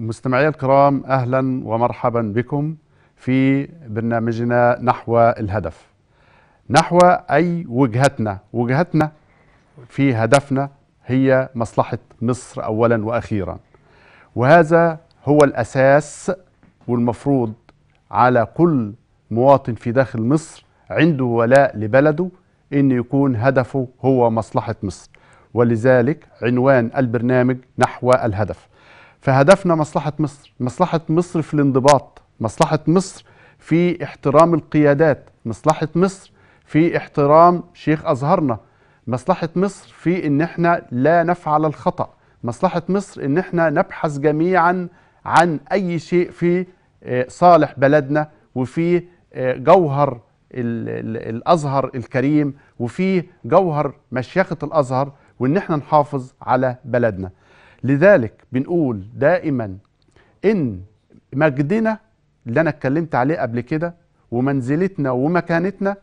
مستمعي الكرام اهلا ومرحبا بكم في برنامجنا نحو الهدف. نحو اي وجهتنا، وجهتنا في هدفنا هي مصلحه مصر اولا واخيرا. وهذا هو الاساس والمفروض على كل مواطن في داخل مصر عنده ولاء لبلده ان يكون هدفه هو مصلحه مصر. ولذلك عنوان البرنامج نحو الهدف. فهدفنا مصلحة مصر مصلحة مصر في الانضباط مصلحة مصر في احترام القيادات مصلحة مصر في احترام شيخ أزهرنا مصلحة مصر في ان احنا لا نفعل الخطأ مصلحة مصر ان احنا نبحث جميعا عن اي شيء في آه، صالح بلدنا وفي آه، جوهر الازهر الكريم وفي جوهر مشيخة الازهر وان احنا نحافظ على بلدنا لذلك بنقول دائما ان مجدنا اللي انا اتكلمت عليه قبل كده ومنزلتنا ومكانتنا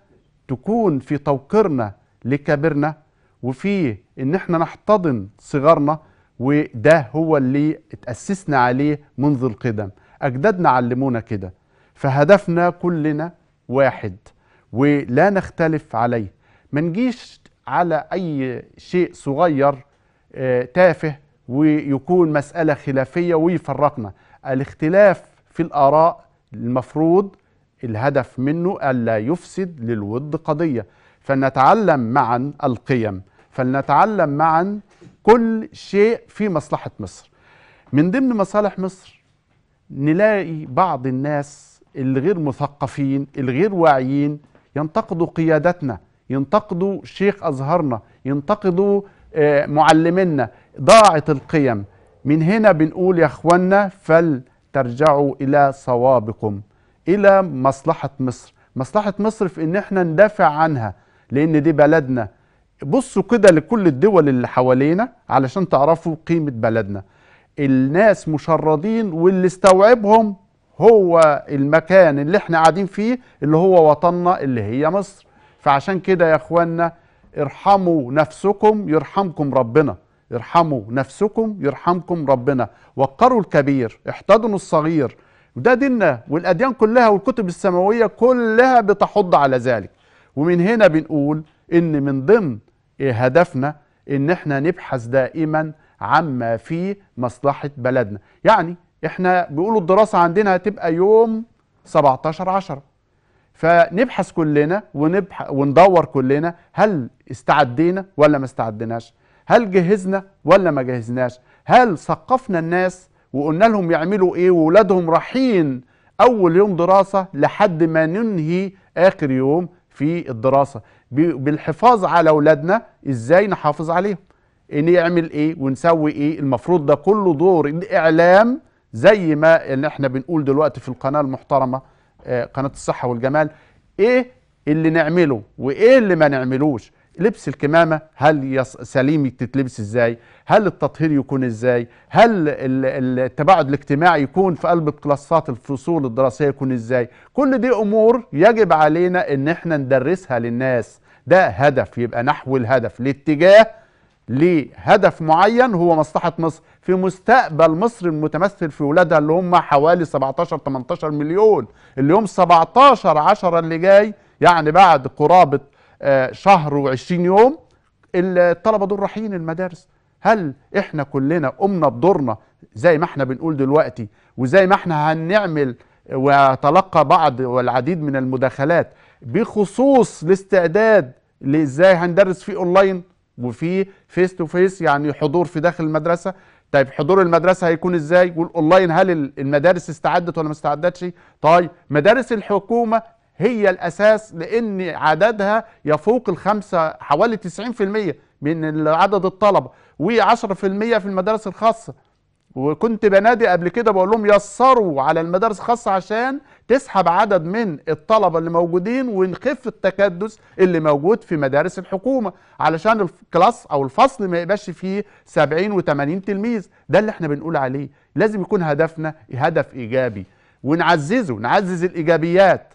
تكون في توقيرنا لكبرنا وفي ان احنا نحتضن صغارنا وده هو اللي اتأسسنا عليه منذ القدم أجدادنا علمونا كده فهدفنا كلنا واحد ولا نختلف عليه ما نجيش على أي شيء صغير آه، تافه ويكون مسألة خلافية ويفرقنا الاختلاف في الآراء المفروض الهدف منه ألا يفسد للود قضية فلنتعلم معا القيم فلنتعلم معا كل شيء في مصلحة مصر من ضمن مصالح مصر نلاقي بعض الناس الغير مثقفين الغير واعيين ينتقدوا قيادتنا ينتقدوا شيخ أزهرنا ينتقدوا آه، معلمينا ضاعت القيم من هنا بنقول يا اخوانا فلترجعوا الى صوابكم الى مصلحه مصر مصلحه مصر في ان احنا ندافع عنها لان دي بلدنا بصوا كده لكل الدول اللي حوالينا علشان تعرفوا قيمه بلدنا الناس مشردين واللي استوعبهم هو المكان اللي احنا قاعدين فيه اللي هو وطننا اللي هي مصر فعشان كده يا اخوانا ارحموا نفسكم يرحمكم ربنا ارحموا نفسكم يرحمكم ربنا وقروا الكبير احتضنوا الصغير وده ديننا والأديان كلها والكتب السماوية كلها بتحض على ذلك ومن هنا بنقول ان من ضمن هدفنا ان احنا نبحث دائما عما فيه مصلحة بلدنا يعني احنا بيقولوا الدراسة عندنا هتبقى يوم 17 10 فنبحث كلنا ونبح وندور كلنا هل استعدينا ولا ما استعديناش هل جهزنا ولا ما جهزناش هل ثقفنا الناس وقلنا لهم يعملوا ايه وولادهم رايحين اول يوم دراسه لحد ما ننهي اخر يوم في الدراسه بالحفاظ على اولادنا ازاي نحافظ عليهم ان يعمل ايه ونسوي ايه المفروض ده كله دور الاعلام زي ما اللي احنا بنقول دلوقتي في القناه المحترمه آه، قناه الصحه والجمال ايه اللي نعمله وايه اللي ما نعملوش لبس الكمامه هل سليم تتلبس ازاي هل التطهير يكون ازاي هل التباعد الاجتماعي يكون في قلب الكلاسات الفصول الدراسيه يكون ازاي كل دي امور يجب علينا ان احنا ندرسها للناس ده هدف يبقى نحو الهدف الاتجاه لهدف معين هو مصلحة مصر في مستقبل مصر المتمثل في ولادها اللي هم حوالي 17 18 مليون اليوم 17 10 اللي جاي يعني بعد قرابة آه، شهر و20 يوم الطلبة دول رايحين المدارس هل احنا كلنا قمنا بدورنا زي ما احنا بنقول دلوقتي وزي ما احنا هنعمل وتلقى بعض والعديد من المداخلات بخصوص الاستعداد لازاي هندرس فيه اونلاين وفي فيس تو فيس يعني حضور في داخل المدرسه طيب حضور المدرسه هيكون ازاي والاونلاين هل المدارس استعدت ولا ما استعدتش طيب مدارس الحكومه هي الاساس لان عددها يفوق الخمسه حوالي 90% من عدد الطلبه و10% في المدارس الخاصه وكنت بنادي قبل كده بقول لهم يسروا على المدارس الخاصه عشان تسحب عدد من الطلبه اللي موجودين ونخف التكدس اللي موجود في مدارس الحكومه علشان الكلاس او الفصل ما يبقاش فيه 70 و80 تلميذ ده اللي احنا بنقول عليه لازم يكون هدفنا هدف ايجابي ونعززه نعزز الايجابيات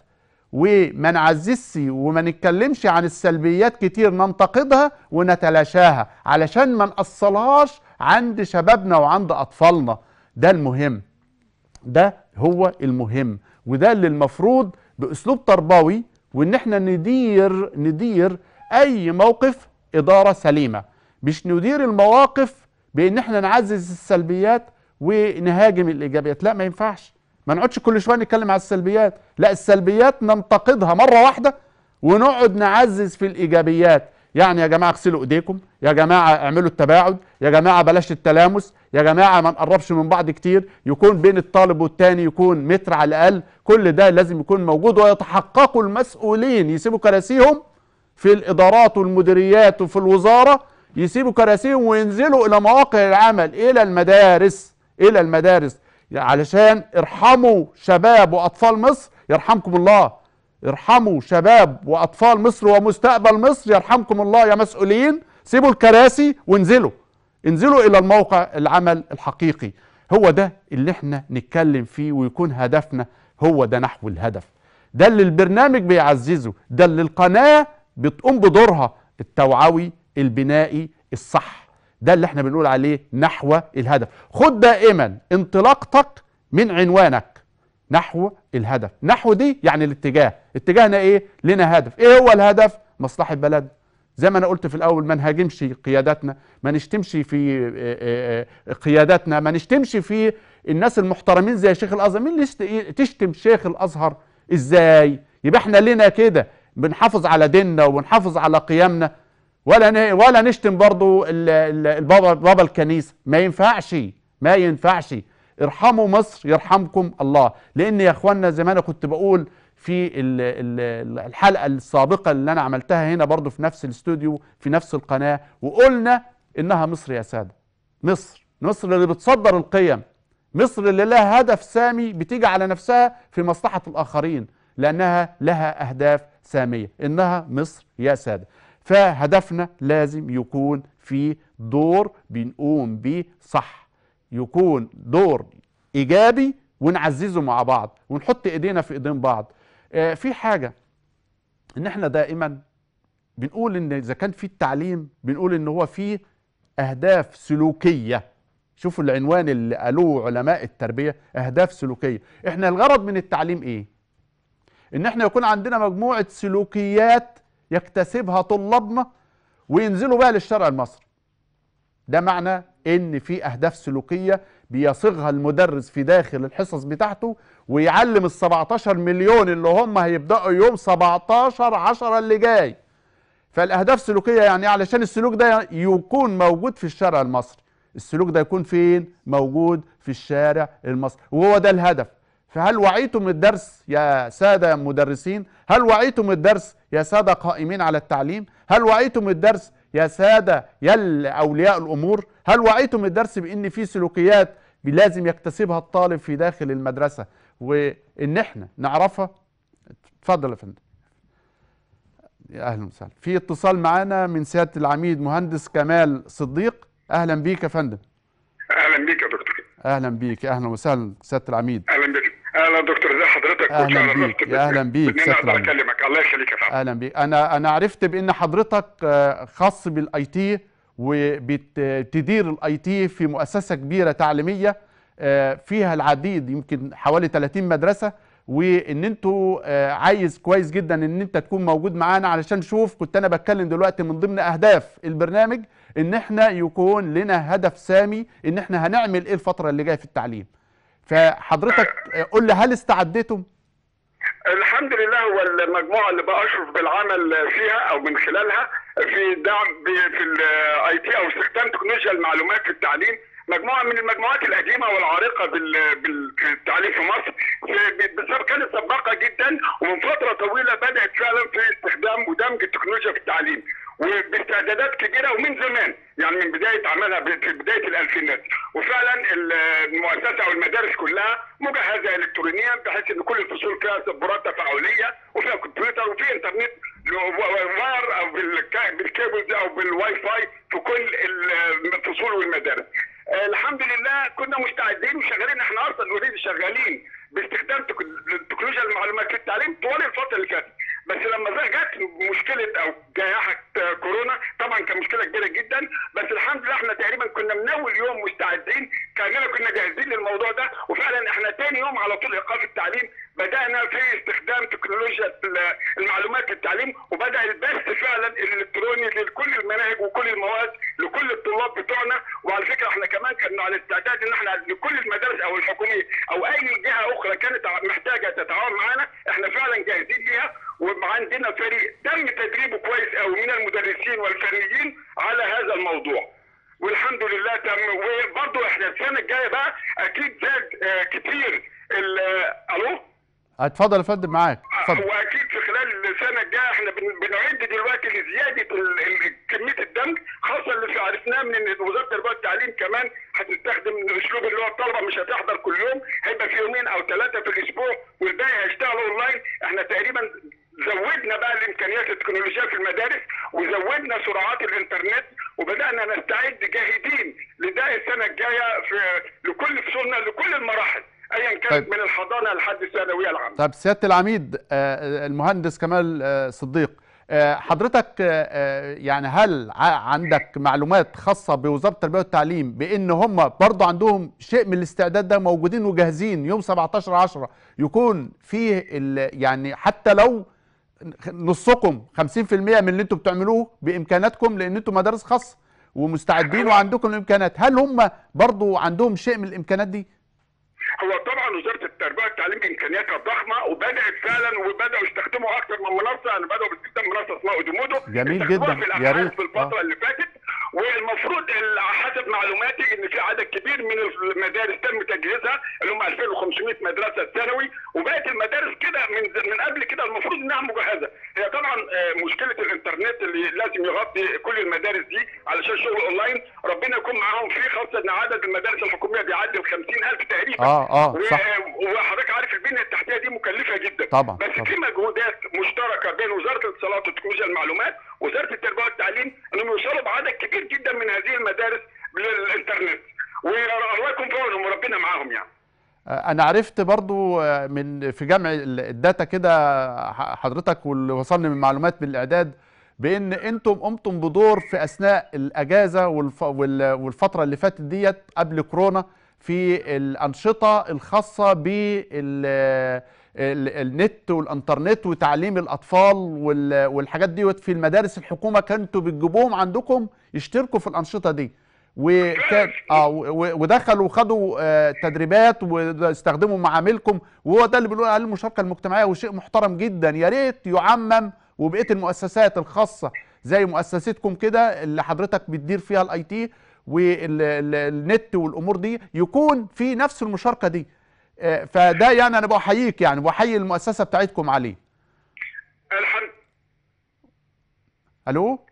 وما نعززش وما نتكلمش عن السلبيات كتير ننتقدها ونتلاشاها علشان ما نقصلهاش عند شبابنا وعند أطفالنا ده المهم ده هو المهم وده اللي المفروض بأسلوب تربوي وإن احنا ندير ندير أي موقف إدارة سليمة مش ندير المواقف بإن احنا نعزز السلبيات ونهاجم الإيجابيات لا ما ينفعش ما نقعدش كل شويه نتكلم على السلبيات لا السلبيات ننتقدها مره واحده ونقعد نعزز في الايجابيات يعني يا جماعه اغسلوا ايديكم يا جماعه اعملوا التباعد يا جماعه بلاش التلامس يا جماعه ما نقربش من بعض كتير يكون بين الطالب والتاني يكون متر على الاقل كل ده لازم يكون موجود ويتحققوا المسؤولين يسيبوا كراسيهم في الادارات والمديريات وفي الوزاره يسيبوا كراسيهم وينزلوا الى مواقع العمل الى المدارس الى المدارس علشان ارحموا شباب واطفال مصر يرحمكم الله ارحموا شباب واطفال مصر ومستقبل مصر يرحمكم الله يا مسؤولين سيبوا الكراسي وانزلوا انزلوا الى الموقع العمل الحقيقي هو ده اللي احنا نتكلم فيه ويكون هدفنا هو ده نحو الهدف ده اللي البرنامج بيعززه ده اللي القناة بتقوم بدورها التوعوي البنائي الصح ده اللي احنا بنقول عليه نحو الهدف خد دائما انطلاقتك من عنوانك نحو الهدف نحو دي يعني الاتجاه اتجاهنا ايه لنا هدف ايه هو الهدف مصلحه بلد زي ما انا قلت في الاول ما نهاجمش قياداتنا ما نشتمش في آه، آه، آه، قياداتنا ما نشتمش في الناس المحترمين زي شيخ الازهر مين اللي إيه، تشتم شيخ الازهر ازاي يبقى احنا لنا كده بنحافظ على ديننا وبنحافظ على قيمنا ولا ولا نشتم برضو البابا بابا الكنيسه ما ينفعش ما ينفعش ارحموا مصر يرحمكم الله لان يا اخوانا زي ما انا كنت بقول في الحلقه السابقه اللي انا عملتها هنا برضو في نفس الاستوديو في نفس القناه وقلنا انها مصر يا ساده مصر مصر اللي بتصدر القيم مصر اللي لها هدف سامي بتيجي على نفسها في مصلحه الاخرين لانها لها اهداف ساميه انها مصر يا ساده فهدفنا لازم يكون في دور بنقوم به صح يكون دور ايجابي ونعززه مع بعض ونحط ايدينا في ايدين بعض آه في حاجه ان احنا دائما بنقول ان اذا كان في التعليم بنقول ان هو فيه اهداف سلوكيه شوفوا العنوان اللي قالوه علماء التربيه اهداف سلوكيه احنا الغرض من التعليم ايه ان احنا يكون عندنا مجموعه سلوكيات يكتسبها طلابنا وينزلوا بقى للشارع المصري ده معنى ان في اهداف سلوكيه بيصيغها المدرس في داخل الحصص بتاعته ويعلم ال 17 مليون اللي هم هيبداوا يوم 17 10 اللي جاي فالاهداف السلوكيه يعني علشان السلوك ده يكون موجود في الشارع المصري السلوك ده يكون فين موجود في الشارع المصري وهو ده الهدف فهل وعيتم الدرس يا ساده مدرسين هل وعيتم الدرس يا ساده قائمين على التعليم هل وعيتم الدرس يا سادة يا أولياء الأمور هل وعيتم الدرس بأن في سلوكيات لازم يكتسبها الطالب في داخل المدرسة وإن إحنا نعرفها اتفضل يا فندم أهلا وسهلا في اتصال معانا من سيادة العميد مهندس كمال صديق أهلا بيك يا فندم أهلا بيك يا دكتور أهلا بيك أهلا وسهلا سيادة العميد أهلا بيك اهلا دكتور ازي حضرتك اهلا بيك يا اهلا بيك شكرا الله يخليك يا فندم اهلا بيك انا انا عرفت بان حضرتك آه، خاص بالاي تي وبتدير الاي تي في مؤسسه كبيره تعليميه آه، فيها العديد يمكن حوالي 30 مدرسه وان انتوا آه، عايز كويس جدا ان انت تكون موجود معانا علشان نشوف كنت انا بتكلم دلوقتي من ضمن اهداف البرنامج ان احنا يكون لنا هدف سامي ان احنا هنعمل ايه الفتره اللي جايه في التعليم فحضرتك قول لي هل استعدتم؟ الحمد لله هو المجموعه اللي باشرف بالعمل فيها او من خلالها في دعم في الاي تي او استخدام تكنولوجيا المعلومات في التعليم مجموعه من المجموعات القديمه والعريقه بالتعليم في مصر بسبب كانت سباقه جدا ومن فتره طويله بدات فعلا في استخدام ودمج التكنولوجيا في التعليم وباستعدادات كبيره ومن زمان يعني من بدايه عملها في بدايه الالفينات وفعلا المؤسسه او المدارس كلها مجهزه الكترونيا بحيث ان كل الفصول فيها سبورات تفاعليه وفيها كمبيوتر وفي انترنت وفار او بالكيبلز او بالواي فاي في كل الفصول والمدارس الحمد لله كنا مستعدين وشغالين احنا اصلا اوريدي شغالين باستخدام تكنولوجيا المعلومات في التعليم طوال الفتره اللي فاتت بس لما جت مشكله او جائحه كورونا طبعا كانت مشكله كبيره جدا بس الحمد لله احنا تقريبا كنا من اول يوم مستعدين كاننا كنا جاهزين للموضوع ده وفعلا احنا ثاني يوم على طول ايقاف التعليم بدانا في استخدام تكنولوجيا المعلومات للتعليم وبدا البث فعلا الالكتروني لكل المناهج وكل المواد لكل الطلاب بتوعنا وعلى فكره احنا كمان كنا على استعداد ان احنا لكل المدارس او الحكوميه او اي جهه اخرى كانت محتاجه تتعاون معانا احنا فعلا جاهزين ليها وعندنا فريق تم تدريبه كويس قوي من المدرسين والفنيين على هذا الموضوع والحمد لله تم وبرضه احنا السنه الجايه بقى اكيد زاد آه، كتير آه، الو اتفضل يا فندم معاك اتفضل واكيد في خلال السنه طب سياده العميد آه، آه، المهندس كمال آه، صديق حضرتك يعني هل عندك معلومات خاصه بوزاره التربيه والتعليم بان هم برضه عندهم شيء من الاستعداد ده موجودين وجاهزين يوم 17 10 يكون فيه يعني حتى لو نصكم 50% من اللي انتم بتعملوه بامكاناتكم لان انتم مدارس خاصه ومستعدين وعندكم الامكانات هل هم برضه عندهم شيء من الامكانات دي هو طبعا وزاره التربيه والتعليم امكانياتها ضخمه وبدات فعلا وبداوا يستخدموا اكثر من منصه يعني بداوا بسيستم منصه اسمها اودومودو جميل جدا يا ريت في الفتره آه. اللي فاتت والمفروض حسب معلوماتي ان في عدد كبير من المدارس تم تجهيزها اللي هم 2500 مدرسه ثانوي وبقت المدارس كده من من قبل كده المفروض انها مجهزه هي طبعا آه، مشكله الانترنت اللي لازم يغطي كل المدارس دي علشان شغل اونلاين ربنا يكون معاهم فيه خاصه ان عدد المدارس الحكوميه بيعدي ال 50000 تقريبا اه اه صح آه، وحضرتك عارف البنيه التحتيه دي مكلفه جدا طبعا بس طبعا. في مجهودات مشتركه بين وزاره الاتصالات وتكنولوجيا المعلومات وزاره التربيه والتعليم انهم يوصلوا بعدد كبير جدا من هذه المدارس للانترنت والله يكون في عونهم وربنا معاهم يعني آه، انا عرفت برضو آه، من في جمع الداتا كده حضرتك واللي وصلني من معلومات بالاعداد بان انتم قمتم بدور في اثناء الاجازه والفتره اللي فاتت ديت قبل كورونا في الانشطه الخاصه بال النت والانترنت وتعليم الاطفال والحاجات دي في المدارس الحكومه كنتوا بتجيبوهم عندكم يشتركوا في الانشطه دي وكان اه ودخلوا وخدوا آه تدريبات واستخدموا معاملكم وهو ده اللي بنقول عليه المشاركه المجتمعيه وشيء محترم جدا يا ريت يعمم وبقيه المؤسسات الخاصه زي مؤسستكم كده اللي حضرتك بتدير فيها الاي تي والنت والامور دي يكون في نفس المشاركه دي آه، فده يعني انا بحييك يعني بحيي المؤسسه بتاعتكم عليه الحمد الو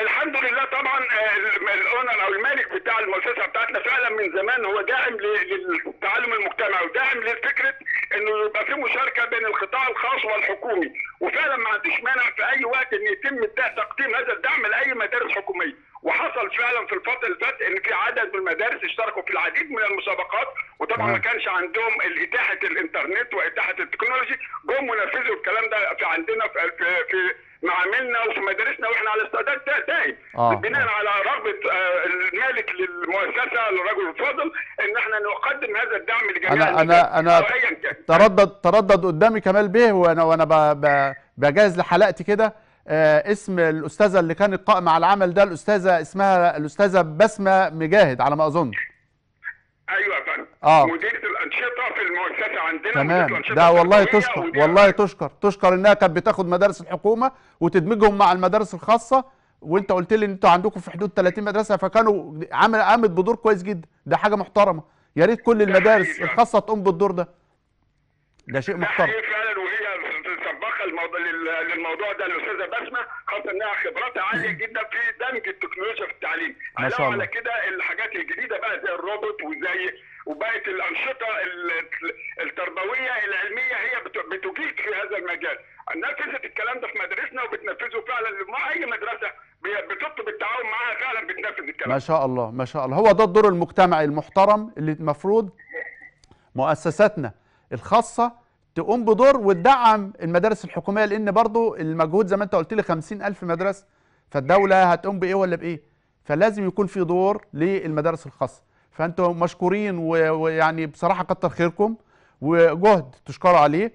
الحمد لله طبعا آه، الاونر او المالك بتاع المؤسسه بتاعتنا فعلا من زمان هو داعم للتعلم المجتمعي وداعم لفكره انه يبقى في مشاركه بين القطاع الخاص والحكومي وفعلا ما عنديش مانع في اي وقت ان يتم تقديم هذا الدعم لاي مدارس حكوميه حصلت فعلا في الفتره اللي فاتت ان في عدد من المدارس اشتركوا في العديد من المسابقات وطبعا ما نعم. كانش عندهم اتاحه الانترنت واتاحه التكنولوجي جم ونفذوا الكلام ده في عندنا في في معاملنا وفي مدارسنا واحنا على استعداد دائم آه. بناء على رغبه آه، المالك للمؤسسه لرجل الفاضل ان احنا نقدم هذا الدعم لجميع انا انا انا تردد تردد قدامي كمال بيه وانا وانا بجهز لحلقتي كده آه، اسم الاستاذه اللي كانت قائمه على العمل ده الاستاذه اسمها الاستاذه بسمه مجاهد على ما اظن ايوه يا فندم آه. مديره الانشطه في المؤسسه عندنا تمام ده والله تشكر والله تشكر تشكر انها كانت بتاخد مدارس الحكومه وتدمجهم مع المدارس الخاصه وانت قلت لي ان انتوا عندكم في حدود 30 مدرسه فكانوا عامل قامت بدور كويس جدا ده حاجه محترمه يا ريت كل المدارس الخاصه تقوم بالدور ده ده شيء محترم فعلا دخل للموضوع ده الاستاذه بسمه خاصه انها خبراتها عاليه جدا في دمج التكنولوجيا في التعليم ما شاء الله على كده الحاجات الجديده بقى زي الروبوت وزي وبقت الانشطه التربويه العلميه هي بتجيد في هذا المجال نفذت الكلام ده في مدارسنا وبتنفذه فعلا اي مدرسه بتطلب التعاون معاها فعلا بتنفذ الكلام ما شاء الله ما شاء الله هو ده الدور المجتمعي المحترم اللي المفروض مؤسساتنا الخاصه تقوم بدور وتدعم المدارس الحكوميه لان برضو المجهود زي ما انت قلت لي 50000 مدرسه فالدوله هتقوم بايه ولا بايه فلازم يكون في دور للمدارس الخاصه فانتم مشكورين ويعني بصراحه كتر خيركم وجهد تشكروا عليه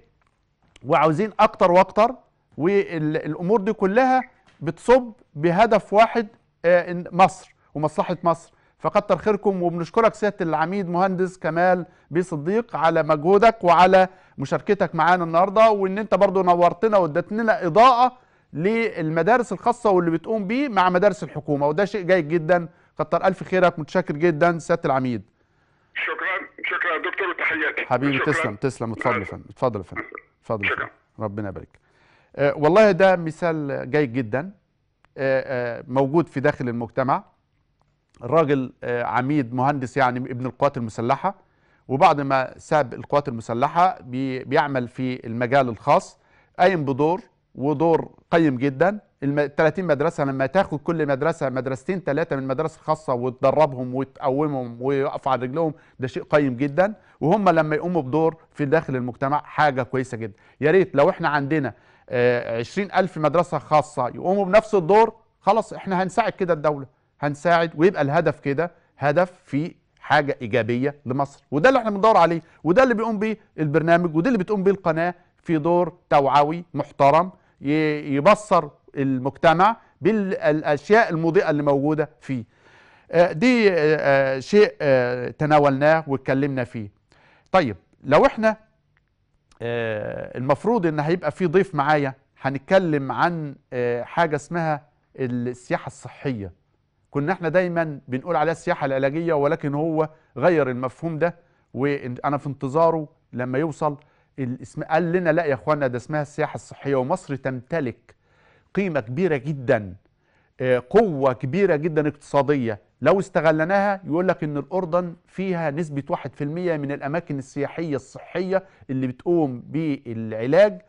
وعاوزين اكتر واكتر والامور دي كلها بتصب بهدف واحد آه، مصر ومصلحه مصر فكتر خيركم وبنشكرك سياده العميد مهندس كمال بيه صديق على مجهودك وعلى مشاركتك معانا النهارده وان انت برضو نورتنا واديت لنا اضاءه للمدارس الخاصه واللي بتقوم بيه مع مدارس الحكومه وده شيء جيد جدا كتر الف خيرك متشكر جدا سياده العميد شكرا شكرا دكتور وتحياتي حبيبي تسلم تسلم اتفضل يا فندم اتفضل يا فندم اتفضل شكرا ربنا يبارك آه، والله ده مثال جيد جدا آه، آه، موجود في داخل المجتمع الراجل آه، عميد مهندس يعني ابن القوات المسلحة وبعد ما ساب القوات المسلحة بيعمل في المجال الخاص قايم بدور ودور قيم جدا ال 30 مدرسة لما تاخد كل مدرسة مدرستين ثلاثة من المدارس الخاصة وتدربهم وتقومهم ويقفوا على رجلهم ده شيء قيم جدا وهم لما يقوموا بدور في داخل المجتمع حاجة كويسة جدا يا ريت لو احنا عندنا 20000 آه، مدرسة خاصة يقوموا بنفس الدور خلاص احنا هنساعد كده الدولة هنساعد ويبقى الهدف كده هدف في حاجه ايجابيه لمصر وده اللي احنا بندور عليه وده اللي بيقوم بيه البرنامج وده اللي بتقوم بيه القناه في دور توعوي محترم يبصر المجتمع بالاشياء المضيئه اللي موجوده فيه آه، دي آه، آه، شيء تناولناه واتكلمنا فيه طيب لو احنا المفروض ان هيبقى في ضيف معايا هنتكلم عن حاجه اسمها السياحه الصحيه كنا احنا دايما بنقول عليها السياحه العلاجيه ولكن هو غير المفهوم ده وانا في انتظاره لما يوصل الاسم قال لنا لا يا اخوانا ده اسمها السياحه الصحيه ومصر تمتلك قيمه كبيره جدا آه، قوه كبيره جدا اقتصاديه لو استغلناها يقول لك ان الاردن فيها نسبه 1% من الاماكن السياحيه الصحيه اللي بتقوم بالعلاج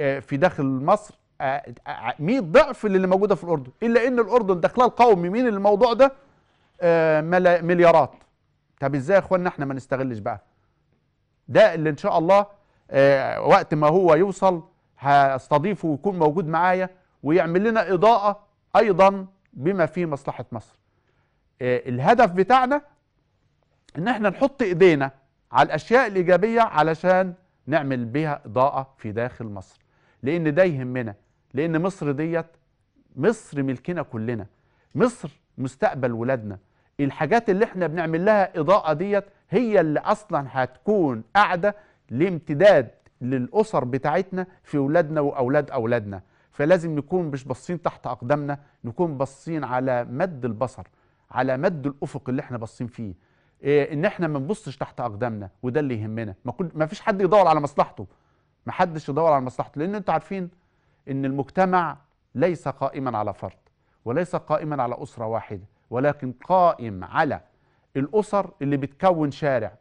آه، في داخل مصر 100 آه، آه، آه، ضعف اللي موجوده في الاردن الا ان الاردن دخلها القومي من الموضوع ده مليارات طب ازاي يا اخوانا احنا ما نستغلش بقى ده اللي ان شاء الله وقت ما هو يوصل هستضيفه ويكون موجود معايا ويعمل لنا اضاءه ايضا بما فيه مصلحه مصر الهدف بتاعنا ان احنا نحط ايدينا على الاشياء الايجابيه علشان نعمل بها اضاءه في داخل مصر لان ده يهمنا لان مصر ديت مصر ملكنا كلنا مصر مستقبل ولادنا الحاجات اللي احنا بنعمل لها اضاءه ديت هي اللي اصلا هتكون قاعده لامتداد للاسر بتاعتنا في ولادنا واولاد اولادنا فلازم نكون مش باصين تحت اقدامنا نكون باصين على مد البصر على مد الافق اللي احنا باصين فيه إيه ان احنا ما نبصش تحت اقدامنا وده اللي يهمنا ما, ما فيش حد يدور على مصلحته ما حدش يدور على مصلحته لان انتوا عارفين ان المجتمع ليس قائما على فرد وليس قائما على اسره واحده ولكن قائم على الاسر اللي بتكون شارع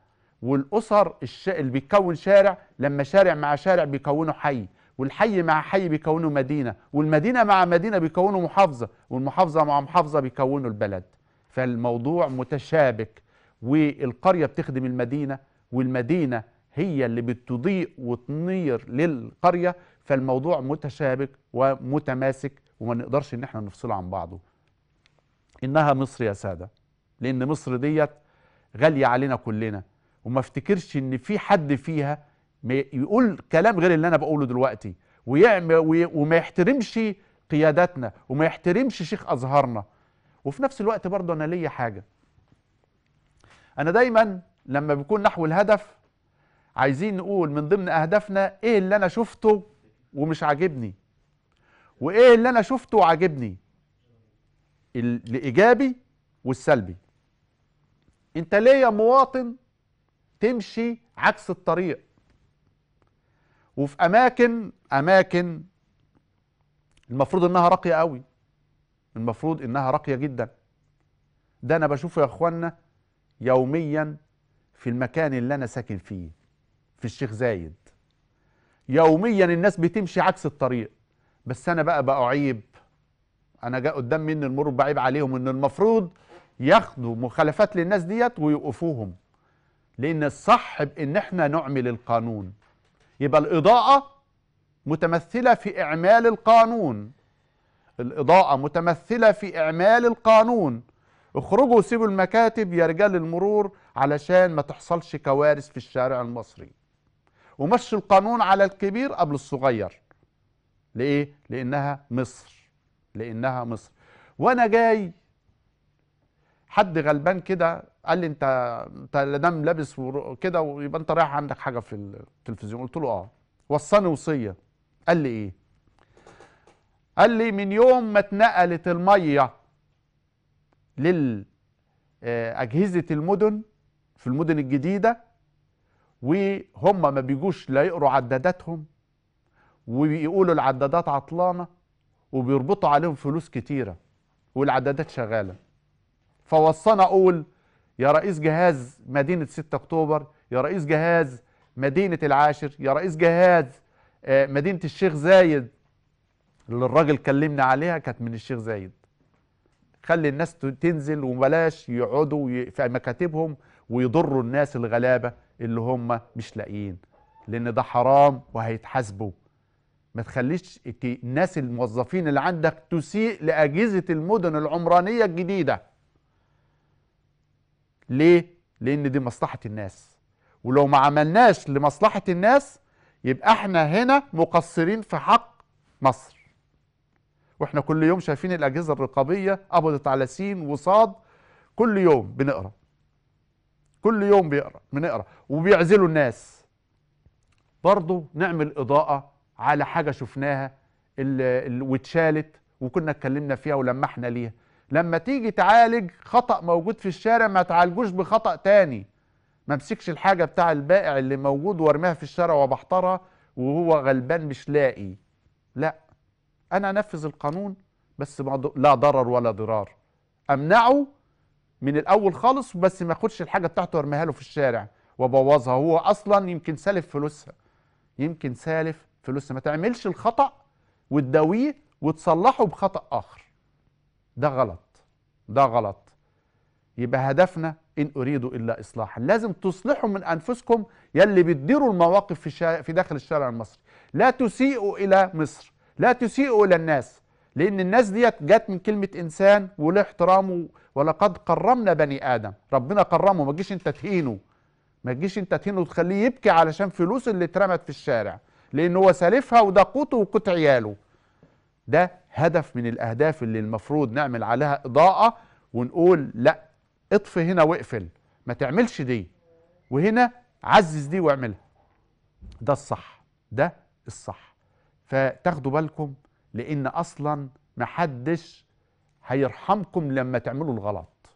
والاسر اللي بتكون شارع لما شارع مع شارع بيكونوا حي والحي مع حي بيكونوا مدينه والمدينه مع مدينه بيكونوا محافظه والمحافظه مع محافظه بيكونوا البلد فالموضوع متشابك والقريه بتخدم المدينه والمدينه هي اللي بتضيء وتنير للقرية فالموضوع متشابك ومتماسك وما نقدرش ان احنا نفصله عن بعضه انها مصر يا سادة لان مصر ديت غالية علينا كلنا وما افتكرش ان في حد فيها يقول كلام غير اللي انا بقوله دلوقتي ويعمل وما يحترمش قياداتنا وما يحترمش شيخ ازهرنا وفي نفس الوقت برضه انا ليا حاجه انا دايما لما بكون نحو الهدف عايزين نقول من ضمن اهدافنا ايه اللي انا شفته ومش عاجبني وايه اللي انا شفته وعاجبني الايجابي والسلبي انت ليه يا مواطن تمشي عكس الطريق وفي اماكن اماكن المفروض انها راقيه قوي المفروض انها راقيه جدا ده انا بشوفه يا اخوانا يوميا في المكان اللي انا ساكن فيه في الشيخ زايد يوميا الناس بتمشي عكس الطريق بس انا بقى بقى عيب انا جاء قدام مني المرور بعيب عليهم ان المفروض ياخدوا مخالفات للناس ديت ويوقفوهم لان الصح ان احنا نعمل القانون يبقى الاضاءه متمثله في اعمال القانون الاضاءه متمثله في اعمال القانون اخرجوا وسيبوا المكاتب يا رجال المرور علشان ما تحصلش كوارث في الشارع المصري ومشوا القانون على الكبير قبل الصغير لإيه؟ لأنها مصر لأنها مصر وأنا جاي حد غلبان كده قال لي انت انت لا دام لابس كده ويبقى انت رايح عندك حاجه في التلفزيون قلت له اه وصاني وصيه قال لي ايه قال لي من يوم ما اتنقلت الميه لل آه، اجهزه المدن في المدن الجديده وهم ما بيجوش لا يقروا عداداتهم ويقولوا العدادات عطلانه وبيربطوا عليهم فلوس كتيره والعدادات شغاله فوصانا اقول يا رئيس جهاز مدينه 6 اكتوبر يا رئيس جهاز مدينه العاشر يا رئيس جهاز آه، مدينه الشيخ زايد اللي الراجل كلمنا عليها كانت من الشيخ زايد خلي الناس تنزل وبلاش يقعدوا في مكاتبهم ويضروا الناس الغلابه اللي هم مش لاقيين لان ده حرام وهيتحاسبوا ما تخليش الناس الموظفين اللي عندك تسيء لاجهزه المدن العمرانيه الجديده ليه لان دي مصلحه الناس ولو ما عملناش لمصلحه الناس يبقى احنا هنا مقصرين في حق مصر واحنا كل يوم شايفين الاجهزه الرقابيه قبضت على سين وصاد كل يوم بنقرا كل يوم بيقرا بنقرا وبيعزلوا الناس برضه نعمل اضاءه على حاجه شفناها واتشالت وكنا اتكلمنا فيها ولمحنا ليها لما تيجي تعالج خطأ موجود في الشارع ما تعالجوش بخطأ تاني ما امسكش الحاجة بتاع البائع اللي موجود وارميها في الشارع وبحترها وهو غلبان مش لاقي لا انا انفذ القانون بس لا ضرر ولا ضرار امنعه من الاول خالص بس ما اخدش الحاجه بتاعته وارميها له في الشارع وابوظها هو اصلا يمكن سالف فلوسها يمكن سالف فلوسها ما تعملش الخطا وتداويه وتصلحه بخطا اخر ده غلط ده غلط يبقى هدفنا ان اريدوا الا اصلاحا لازم تصلحوا من انفسكم يلي بتديروا المواقف في في داخل الشارع المصري لا تسيئوا الى مصر لا تسيئوا الى الناس لأن الناس ديت جت من كلمة إنسان وله احترامه ولقد كرمنا بني آدم ربنا كرمه ما تجيش أنت تهينه ما تجيش أنت تهينه وتخليه يبكي علشان فلوس اللي اترمت في الشارع لأن هو سالفها وده قوته وقوت عياله ده هدف من الأهداف اللي المفروض نعمل عليها إضاءة ونقول لا اطفي هنا واقفل ما تعملش دي وهنا عزز دي واعملها ده الصح ده الصح فتاخدوا بالكم لان اصلا محدش هيرحمكم لما تعملوا الغلط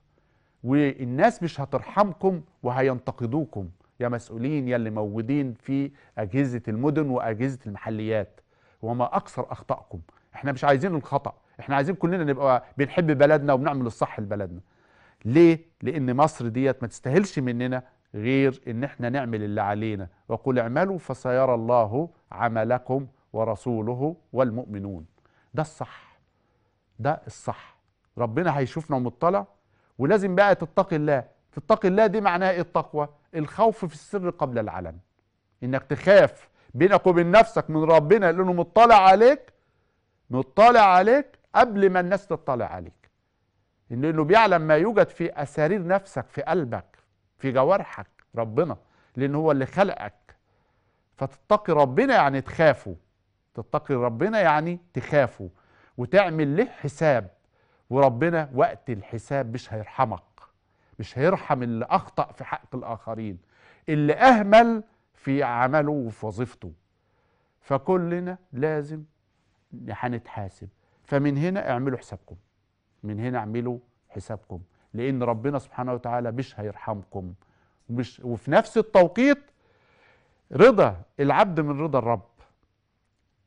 والناس مش هترحمكم وهينتقدوكم يا مسؤولين يا اللي موجودين في اجهزه المدن واجهزه المحليات وما اكثر اخطائكم احنا مش عايزين الخطا احنا عايزين كلنا نبقى بنحب بلدنا وبنعمل الصح لبلدنا ليه لان مصر ديت ما تستاهلش مننا غير ان احنا نعمل اللي علينا وقل اعملوا فسيرى الله عملكم ورسوله والمؤمنون ده الصح ده الصح ربنا هيشوفنا ومطلع ولازم بقى تتقي الله تتقي الله دي معناها ايه التقوى الخوف في السر قبل العلن انك تخاف بينك وبين نفسك من ربنا لانه مطلع عليك مطلع عليك قبل ما الناس تطلع عليك لانه بيعلم ما يوجد في اسارير نفسك في قلبك في جوارحك ربنا لان هو اللي خلقك فتتقي ربنا يعني تخافه تتقي ربنا يعني تخافه وتعمل له حساب وربنا وقت الحساب مش هيرحمك مش هيرحم اللي أخطأ في حق الآخرين اللي أهمل في عمله وفي وظيفته فكلنا لازم هنتحاسب فمن هنا اعملوا حسابكم من هنا اعملوا حسابكم لأن ربنا سبحانه وتعالى مش هيرحمكم ومش وفي نفس التوقيت رضا العبد من رضا الرب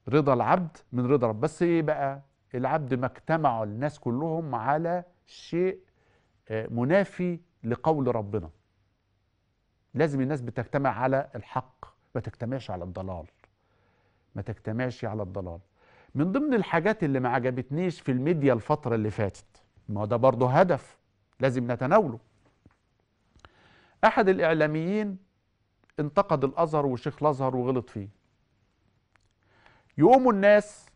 رضا العبد من رضا رب بس ايه بقى العبد ما اجتمعوا الناس كلهم على شيء آه، منافي لقول ربنا لازم الناس بتجتمع على الحق ما تجتمعش على الضلال ما تجتمعش على الضلال من ضمن الحاجات اللي ما عجبتنيش في الميديا الفترة اللي فاتت ما ده برضه هدف لازم نتناوله أحد الإعلاميين انتقد الأزهر وشيخ الأزهر وغلط فيه يقوموا الناس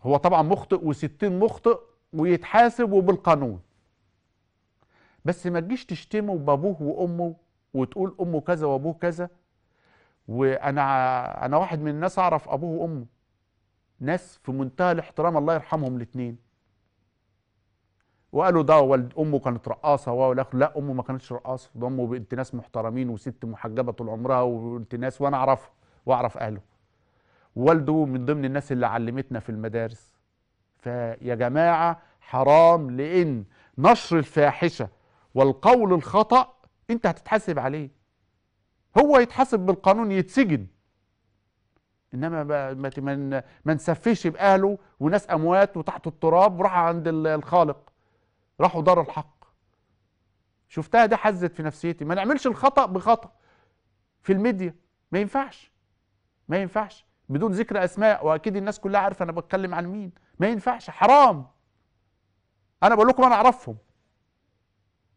هو طبعا مخطئ وستين مخطئ ويتحاسب وبالقانون بس ما تجيش تشتمه بابوه وامه وتقول امه كذا وابوه كذا وانا انا واحد من الناس اعرف ابوه وامه ناس في منتهى الاحترام الله يرحمهم الاثنين وقالوا ده والد امه كانت رقاصه ولا لا امه ما كانتش رقاصه ده امه بنت ناس محترمين وست محجبه طول عمرها وبنت ناس وانا اعرفها واعرف اهله والده من ضمن الناس اللي علمتنا في المدارس فيا جماعة حرام لأن نشر الفاحشة والقول الخطأ أنت هتتحاسب عليه هو يتحاسب بالقانون يتسجن انما ما ما نسفيش باهله وناس اموات وتحت التراب وراح عند الخالق راحوا دار الحق شفتها دي حزت في نفسيتي ما نعملش الخطا بخطا في الميديا ما ينفعش ما ينفعش بدون ذكر اسماء واكيد الناس كلها عارفه انا بتكلم عن مين ما ينفعش حرام انا بقول لكم انا اعرفهم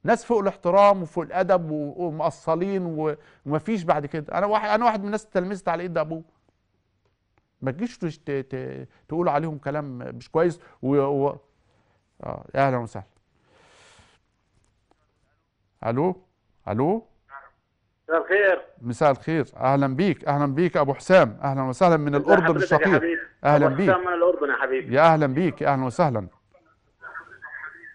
ناس فوق الاحترام وفوق الادب ومقصلين ومفيش بعد كده انا واحد انا واحد من الناس تلمست على ايد ابوه ما تجيش تقول عليهم كلام مش كويس و, و... اه اهلا وسهلا الو الو مساء الخير مساء الخير اهلا بيك اهلا بيك ابو حسام اهلا وسهلا من الاردن الشقيق اهلا بيك حسام من الاردن يا حبيبي يا اهلا بيك اهلا وسهلا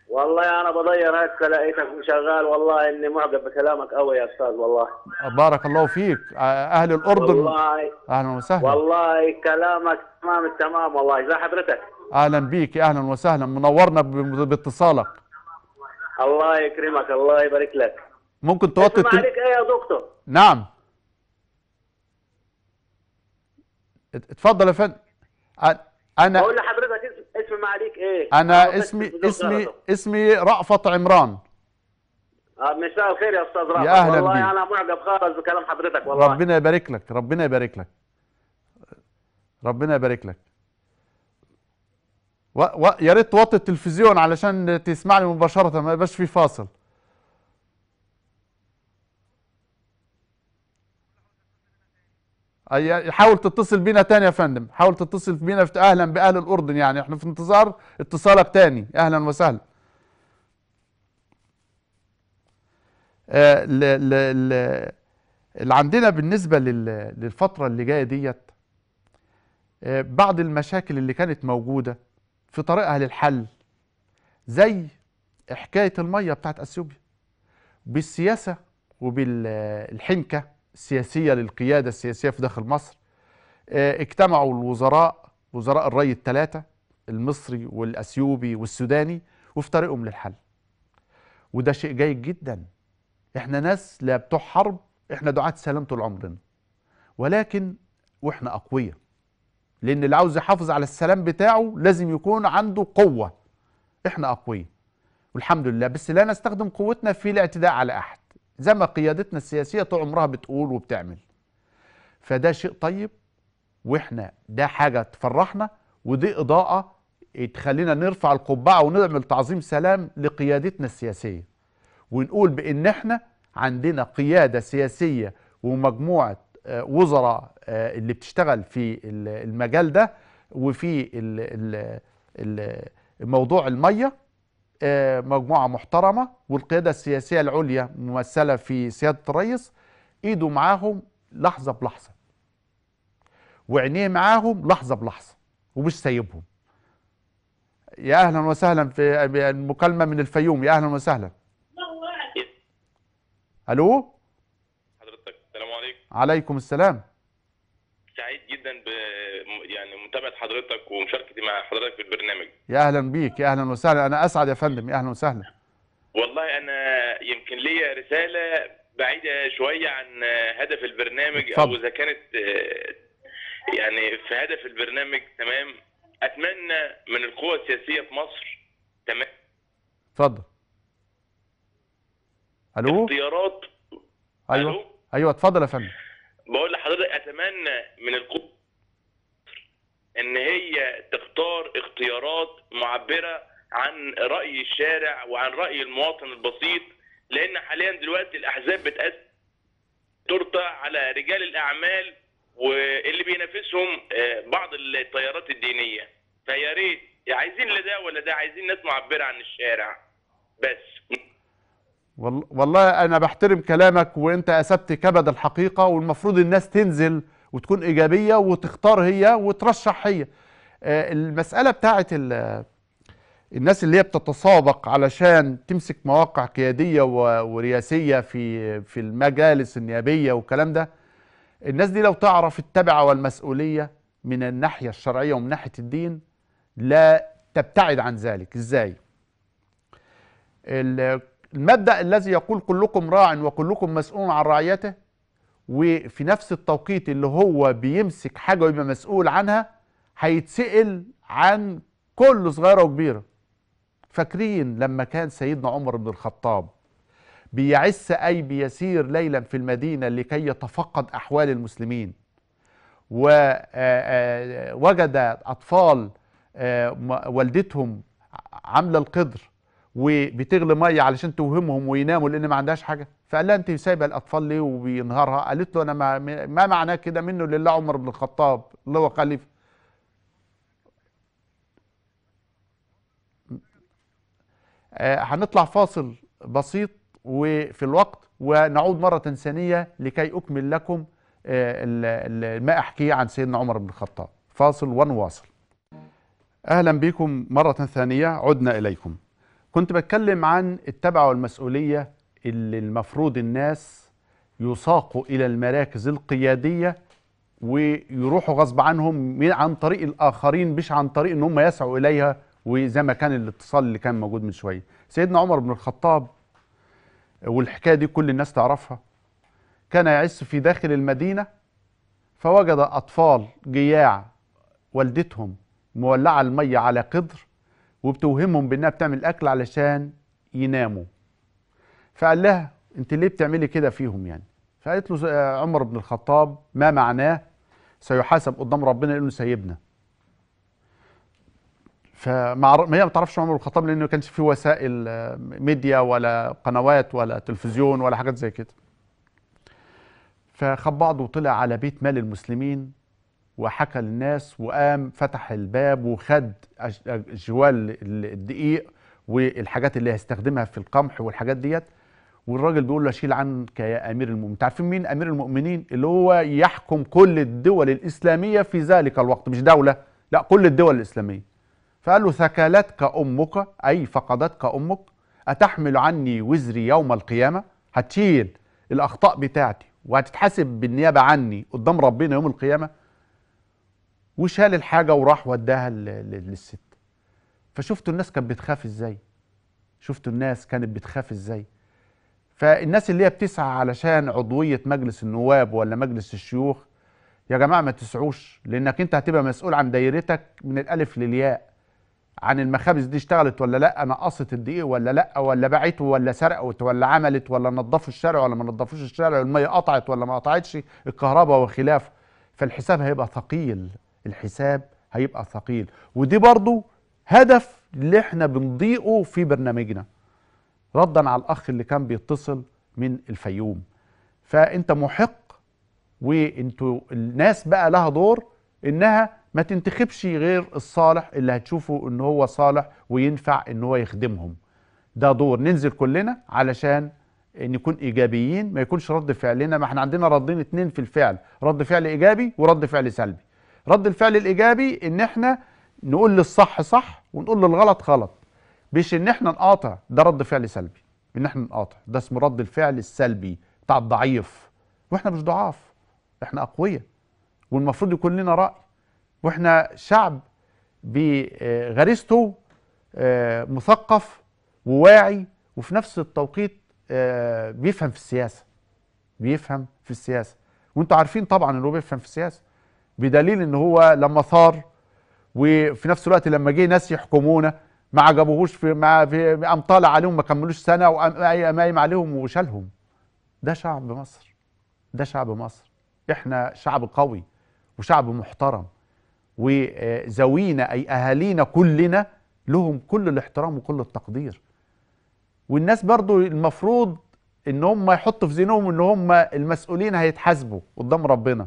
والله انا بضيع هسه لقيتك شغال والله اني معجب بكلامك قوي يا استاذ والله بارك الله فيك اهل الاردن والله اهلا وسهلا والله كلامك تمام التمام والله ازي حضرتك اهلا بيك اهلا وسهلا منورنا باتصالك الله يكرمك الله يبارك لك ممكن توطي اسمع عليك ايه يا دكتور نعم اتفضل يا فندم انا بقول لحضرتك اسم عليك ايه انا اسمي اسمي اسمي رأفت عمران آه، مساء الخير يا استاذ رأفت يا اهلا والله بي. انا معجب خالص بكلام حضرتك والله ربنا يبارك لك ربنا يبارك لك ربنا يبارك لك و... و... يا ريت توطي التلفزيون علشان تسمعني مباشره ما يبقاش في فاصل حاول تتصل بينا تاني يا فندم حاول تتصل بينا في اهلا باهل الاردن يعني احنا في انتظار اتصالك تاني اهلا وسهلا آه، ل ل اللي عندنا بالنسبة للفترة اللي جاية ديت آه، بعض المشاكل اللي كانت موجودة في طريقها للحل زي حكاية المية بتاعت أثيوبيا بالسياسة وبالحنكة سياسية للقيادة السياسية في داخل مصر آه، اجتمعوا الوزراء وزراء الري الثلاثة المصري والأثيوبي والسوداني وفي طريقهم للحل وده شيء جيد جدا احنا ناس لا بتوع حرب احنا دعاة سلام طول عمرنا ولكن واحنا اقوياء لان اللي عاوز يحافظ على السلام بتاعه لازم يكون عنده قوه احنا اقوياء والحمد لله بس لا نستخدم قوتنا في الاعتداء على احد زي ما قيادتنا السياسيه طول عمرها بتقول وبتعمل فده شيء طيب واحنا ده حاجه تفرحنا ودي اضاءه تخلينا نرفع القبعه ونعمل تعظيم سلام لقيادتنا السياسيه ونقول بان احنا عندنا قياده سياسيه ومجموعه آه، وزراء آه، اللي بتشتغل في المجال ده وفي موضوع الميه مجموعة محترمة والقيادة السياسية العليا ممثلة في سيادة الرئيس ايده معاهم لحظة بلحظة وعينيه معاهم لحظة بلحظة ومش سايبهم يا أهلا وسهلا في المكالمة من الفيوم يا أهلا وسهلا ألو حضرتك السلام عليكم عليكم السلام سعيد جدا متابعه حضرتك ومشاركتي مع حضرتك في البرنامج يا اهلا بيك يا اهلا وسهلا انا اسعد يا فندم يا اهلا وسهلا والله انا يمكن ليا رساله بعيده شويه عن هدف البرنامج فضل. او اذا كانت يعني في هدف البرنامج تمام اتمنى من القوى السياسيه في مصر تمام اتفضل الو اختيارات ايوه ألو؟ ايوه اتفضل يا فندم بقول لحضرتك اتمنى من القوى ان هي تختار اختيارات معبره عن راي الشارع وعن راي المواطن البسيط لان حاليا دلوقتي الاحزاب بتقسم تورته على رجال الاعمال واللي بينافسهم آه، بعض التيارات الدينيه فيا ريت عايزين لده ولا ده عايزين ناس معبره عن الشارع بس والله انا بحترم كلامك وانت اسبت كبد الحقيقه والمفروض الناس تنزل وتكون ايجابيه وتختار هي وترشح هي آه، المساله بتاعه الناس اللي هي بتتسابق علشان تمسك مواقع قياديه ورئاسيه في في المجالس النيابيه والكلام ده الناس دي لو تعرف التبعه والمسؤوليه من الناحيه الشرعيه ومن ناحيه الدين لا تبتعد عن ذلك ازاي المبدا الذي يقول كلكم راع وكلكم مسؤول عن رعيته وفي نفس التوقيت اللي هو بيمسك حاجه ويبقى مسؤول عنها هيتسال عن كل صغيره وكبيره فاكرين لما كان سيدنا عمر بن الخطاب بيعس اي بيسير ليلا في المدينه لكي يتفقد احوال المسلمين ووجد آه، آه، اطفال آه، والدتهم عامله القدر وبتغلي ميه علشان توهمهم ويناموا لان ما عندهاش حاجه فقال لها انت سايبه الاطفال ليه وبينهارها قالت له انا ما, ما معناه كده منه لله عمر بن الخطاب اللي هو خليفه آه، هنطلع فاصل بسيط وفي الوقت ونعود مرة ثانية لكي أكمل لكم آه، ما أحكيه عن سيدنا عمر بن الخطاب فاصل ونواصل أهلا بكم مرة ثانية عدنا إليكم كنت بتكلم عن التبع والمسؤولية اللي المفروض الناس يساقوا إلى المراكز القيادية ويروحوا غصب عنهم عن طريق الآخرين مش عن طريق إن هم يسعوا إليها وزي ما كان الاتصال اللي كان موجود من شوية سيدنا عمر بن الخطاب والحكاية دي كل الناس تعرفها كان يعس في داخل المدينة فوجد أطفال جياع والدتهم مولعة المية على قدر وبتوهمهم بانها بتعمل اكل علشان يناموا فقال لها انت ليه بتعملي كده فيهم يعني فقالت له آه، عمر بن الخطاب ما معناه سيحاسب قدام ربنا لانه سيبنا فما هي ما تعرفش عمر بن الخطاب لانه ما كانش فيه وسائل آه، ميديا ولا قنوات ولا تلفزيون ولا حاجات زي كده فخد بعضه وطلع على بيت مال المسلمين وحكى للناس وقام فتح الباب وخد جوال الدقيق والحاجات اللي هيستخدمها في القمح والحاجات ديت والراجل بيقول له شيل عنك يا امير المؤمنين عارفين مين امير المؤمنين اللي هو يحكم كل الدول الاسلاميه في ذلك الوقت مش دوله لا كل الدول الاسلاميه فقال له ثكلتك امك اي فقدتك امك اتحمل عني وزري يوم القيامه هتشيل الاخطاء بتاعتي وهتتحاسب بالنيابه عني قدام ربنا يوم القيامه وشال الحاجه وراح وداها للست فشفتوا الناس كانت بتخاف ازاي شفتوا الناس كانت بتخاف ازاي فالناس اللي هي بتسعى علشان عضويه مجلس النواب ولا مجلس الشيوخ يا جماعه ما تسعوش لانك انت هتبقى مسؤول عن دايرتك من الالف للياء عن المخابز دي اشتغلت ولا لا نقصت الدقيق ولا لا ولا باعته ولا سرقت ولا عملت ولا نظفوا الشارع ولا ما نظفوش الشارع الميه قطعت ولا ما قطعتش الكهرباء وخلافه فالحساب هيبقى ثقيل الحساب هيبقى ثقيل ودي برضو هدف اللي احنا بنضيقه في برنامجنا ردا على الاخ اللي كان بيتصل من الفيوم فانت محق وانتوا الناس بقى لها دور انها ما تنتخبش غير الصالح اللي هتشوفه ان هو صالح وينفع ان هو يخدمهم ده دور ننزل كلنا علشان نكون ايجابيين ما يكونش رد فعلنا ما احنا عندنا ردين اتنين في الفعل رد فعل ايجابي ورد فعل سلبي رد الفعل الايجابي ان احنا نقول للصح صح ونقول للغلط غلط مش ان احنا نقاطع ده رد فعل سلبي ان احنا نقاطع ده اسمه رد الفعل السلبي بتاع الضعيف واحنا مش ضعاف احنا اقوياء والمفروض يكون لنا راي واحنا شعب بغريزته آه، مثقف وواعي وفي نفس التوقيت آه، بيفهم في السياسه بيفهم في السياسه وانتوا عارفين طبعا ان هو بيفهم في السياسه بدليل ان هو لما صار وفي نفس الوقت لما جه ناس يحكمونا ما عجبوهوش في مع في قام طالع عليهم ما كملوش سنه قايم عليهم وشالهم ده شعب مصر ده شعب مصر احنا شعب قوي وشعب محترم وزوينا اي اهالينا كلنا لهم كل الاحترام وكل التقدير والناس برضو المفروض ان هم يحطوا في ذهنهم ان هم المسؤولين هيتحاسبوا قدام ربنا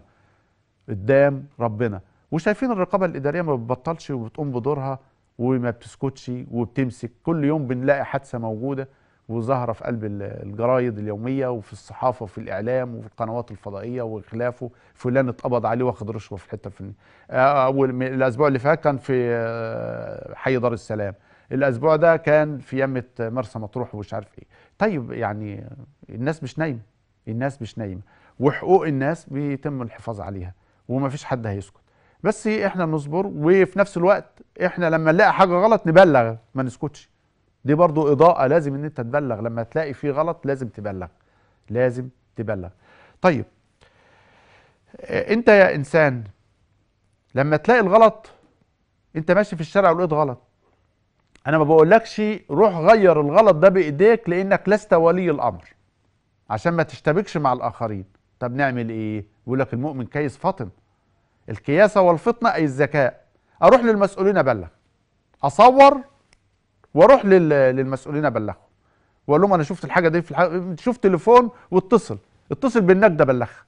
قدام ربنا وشايفين الرقابه الاداريه ما بتبطلش وبتقوم بدورها وما بتسكتش وبتمسك كل يوم بنلاقي حادثه موجوده وظاهره في قلب الجرايد اليوميه وفي الصحافه وفي الاعلام وفي القنوات الفضائيه وخلافه فلان اتقبض عليه واخد رشوه في الحته الفلانيه آه، اول الاسبوع اللي فات كان في آه، حي دار السلام الاسبوع ده كان في يمه مرسى مطروح ومش عارف ايه طيب يعني الناس مش نايمه الناس مش نايمه وحقوق الناس بيتم الحفاظ عليها ومفيش حد هيسكت بس احنا بنصبر وفي نفس الوقت احنا لما نلاقي حاجه غلط نبلغ ما نسكتش دي برضو اضاءه لازم ان انت تبلغ لما تلاقي في غلط لازم تبلغ لازم تبلغ طيب آه، انت يا انسان لما تلاقي الغلط انت ماشي في الشارع ولقيت غلط انا ما بقولكش روح غير الغلط ده بايديك لانك لست ولي الامر عشان ما تشتبكش مع الاخرين طب نعمل ايه يقول لك المؤمن كيس فاطم الكياسة والفطنة أي الذكاء أروح للمسؤولين أبلغ أصور وأروح للمسؤولين أبلغهم وأقول لهم أنا شفت الحاجة دي في الحاجة شوف تليفون واتصل اتصل بالنجدة بلغها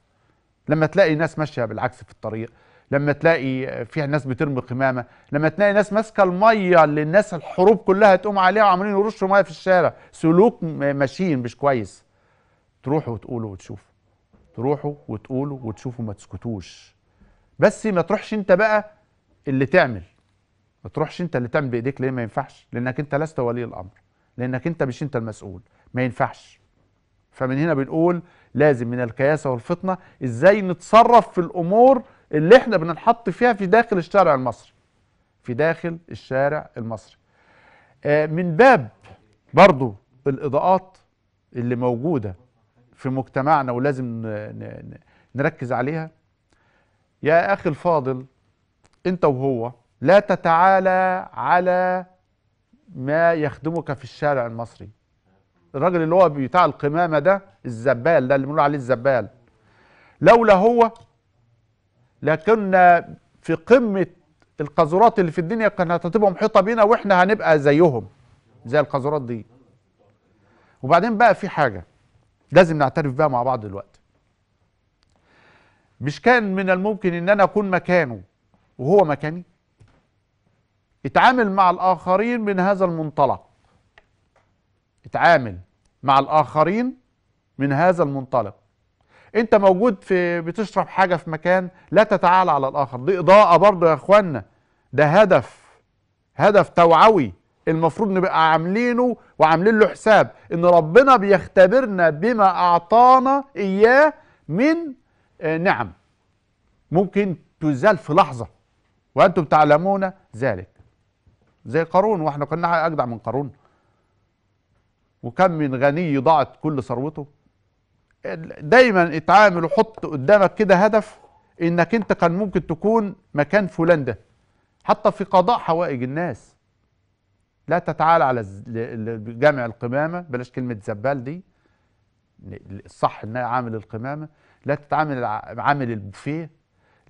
لما تلاقي ناس ماشية بالعكس في الطريق لما تلاقي فيها ناس بترمي قمامه لما تلاقي ناس ماسكه الميه اللي الناس الحروب كلها تقوم عليها وعمالين يرشوا ميه في الشارع سلوك ماشيين مش كويس تروحوا وتقولوا وتشوفوا تروحوا وتقولوا وتشوفوا ما تسكتوش بس ما تروحش انت بقى اللي تعمل ما تروحش انت اللي تعمل بايديك ليه ما ينفعش لانك انت لست ولي الامر لانك انت مش انت المسؤول ما ينفعش فمن هنا بنقول لازم من الكياسه والفطنه ازاي نتصرف في الامور اللي احنا بننحط فيها في داخل الشارع المصري في داخل الشارع المصري آه، من باب برضو الاضاءات اللي موجوده في مجتمعنا ولازم نركز عليها يا أخي الفاضل أنت وهو لا تتعالى على ما يخدمك في الشارع المصري الراجل اللي هو بتاع القمامة ده الزبال ده اللي بنقول عليه الزبال لولا هو لكنا في قمة القاذورات اللي في الدنيا كانت هتبقى محيطة بينا واحنا هنبقى زيهم زي القاذورات دي وبعدين بقى في حاجة لازم نعترف بها مع بعض دلوقتي مش كان من الممكن ان انا اكون مكانه وهو مكاني اتعامل مع الاخرين من هذا المنطلق اتعامل مع الاخرين من هذا المنطلق انت موجود في بتشرب حاجه في مكان لا تتعالى على الاخر دي اضاءه برضه يا اخوانا ده هدف هدف توعوي المفروض نبقى عاملينه وعاملين له حساب ان ربنا بيختبرنا بما اعطانا اياه من آه، نعم ممكن تزال في لحظة وأنتم تعلمون ذلك زي قارون واحنا كنا أجدع من قارون وكم من غني ضاعت كل ثروته دايما اتعامل وحط قدامك كده هدف انك انت كان ممكن تكون مكان فلان ده حتى في قضاء حوائج الناس لا تتعالى على جامع القمامه بلاش كلمه زبال دي الصح انها عامل القمامه لا تتعامل عامل البوفيه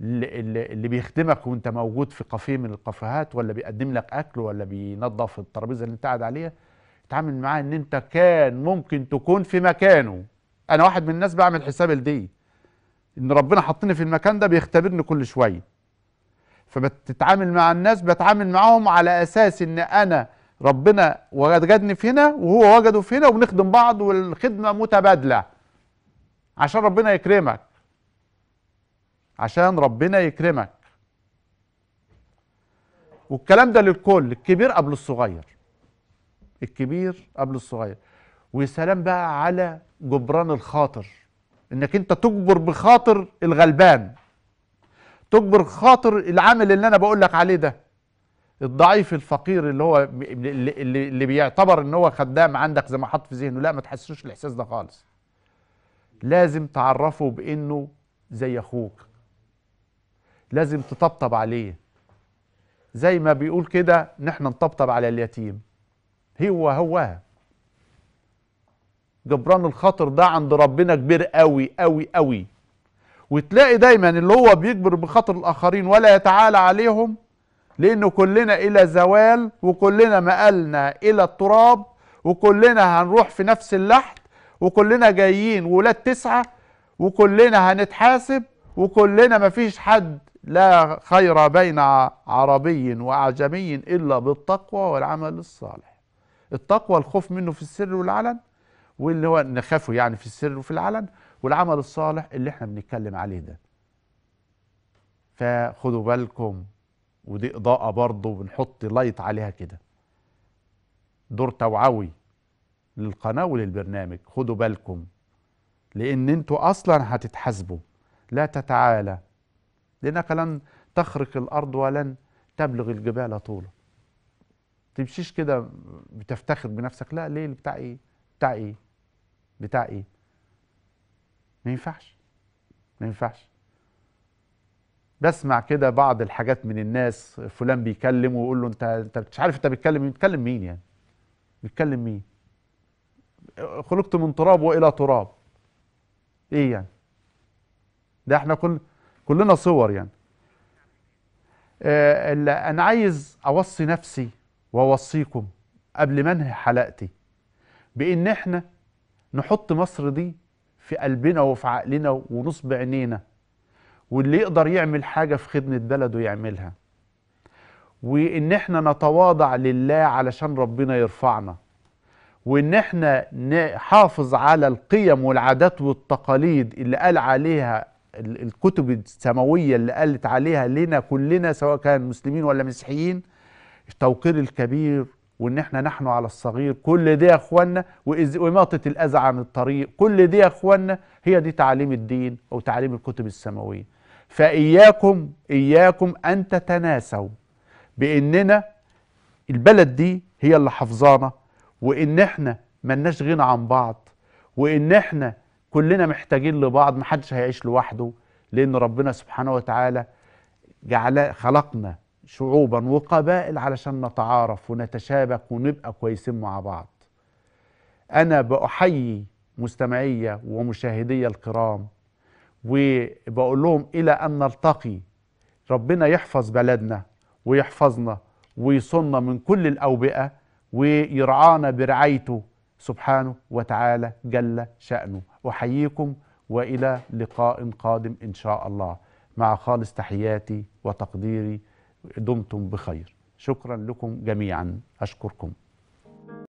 اللي, اللي بيخدمك وانت موجود في كافيه من الكافيهات ولا بيقدم لك اكل ولا بينظف الترابيزه اللي انت قاعد عليها اتعامل معاه ان انت كان ممكن تكون في مكانه انا واحد من الناس بعمل حساب لدي ان ربنا حطني في المكان ده بيختبرني كل شويه فبتتعامل مع الناس بتعامل معاهم على اساس ان انا ربنا وجدني في هنا وهو وجده في هنا وبنخدم بعض والخدمه متبادله عشان ربنا يكرمك عشان ربنا يكرمك والكلام ده للكل الكبير قبل الصغير الكبير قبل الصغير وسلام بقى على جبران الخاطر انك انت تجبر بخاطر الغلبان تجبر خاطر العامل اللي انا بقول لك عليه ده الضعيف الفقير اللي هو اللي, اللي بيعتبر ان هو خدام عندك زي ما حط في ذهنه لا ما تحسسوش الاحساس ده خالص لازم تعرفه بانه زي اخوك لازم تطبطب عليه زي ما بيقول كده نحن نطبطب على اليتيم هو هو جبران الخطر ده عند ربنا كبير قوي قوي قوي وتلاقي دايما اللي هو بيجبر بخطر الاخرين ولا يتعالى عليهم لانه كلنا الى زوال وكلنا مقالنا الى التراب وكلنا هنروح في نفس اللحن وكلنا جايين ولاد تسعة وكلنا هنتحاسب وكلنا مفيش حد لا خير بين عربي وأعجمي إلا بالتقوى والعمل الصالح التقوى الخوف منه في السر والعلن واللي هو نخافه يعني في السر وفي العلن والعمل الصالح اللي احنا بنتكلم عليه ده فخدوا بالكم ودي إضاءة برضه بنحط لايت عليها كده دور توعوي للقناه وللبرنامج خدوا بالكم لان انتوا اصلا هتتحاسبوا لا تتعالى لانك لن تخرق الارض ولن تبلغ الجبال طولا تمشيش كده بتفتخر بنفسك لا ليه بتاع ايه بتاع ايه بتاع ايه ما ينفعش ما ينفعش بسمع كده بعض الحاجات من الناس فلان بيكلم ويقول له انت انت مش عارف انت بتكلم مين بتكلم مين يعني بتكلم مين خلقت من تراب والى تراب ايه يعني ده احنا كل كلنا صور يعني اه انا عايز اوصي نفسي واوصيكم قبل ما انهي حلقتي بان احنا نحط مصر دي في قلبنا وفي عقلنا ونصب عينينا واللي يقدر يعمل حاجه في خدمه بلده يعملها وان احنا نتواضع لله علشان ربنا يرفعنا وان احنا نحافظ على القيم والعادات والتقاليد اللي قال عليها الكتب السماوية اللي قالت عليها لنا كلنا سواء كان مسلمين ولا مسيحيين توقير الكبير وان احنا نحن على الصغير كل ده يا اخوانا واماطه الاذى عن الطريق كل ده يا اخوانا هي دي تعاليم الدين او تعاليم الكتب السماويه فاياكم اياكم ان تتناسوا باننا البلد دي هي اللي حافظانا وان احنا ملناش غنى عن بعض وان احنا كلنا محتاجين لبعض محدش هيعيش لوحده لان ربنا سبحانه وتعالى جعل خلقنا شعوبا وقبائل علشان نتعارف ونتشابك ونبقى كويسين مع بعض انا باحيي مستمعي ومشاهدي الكرام وبقول لهم الى ان نلتقي ربنا يحفظ بلدنا ويحفظنا ويصوننا من كل الاوبئه ويرعانا برعايته سبحانه وتعالى جل شأنه أحييكم وإلى لقاء قادم إن شاء الله مع خالص تحياتي وتقديري دمتم بخير شكرا لكم جميعا أشكركم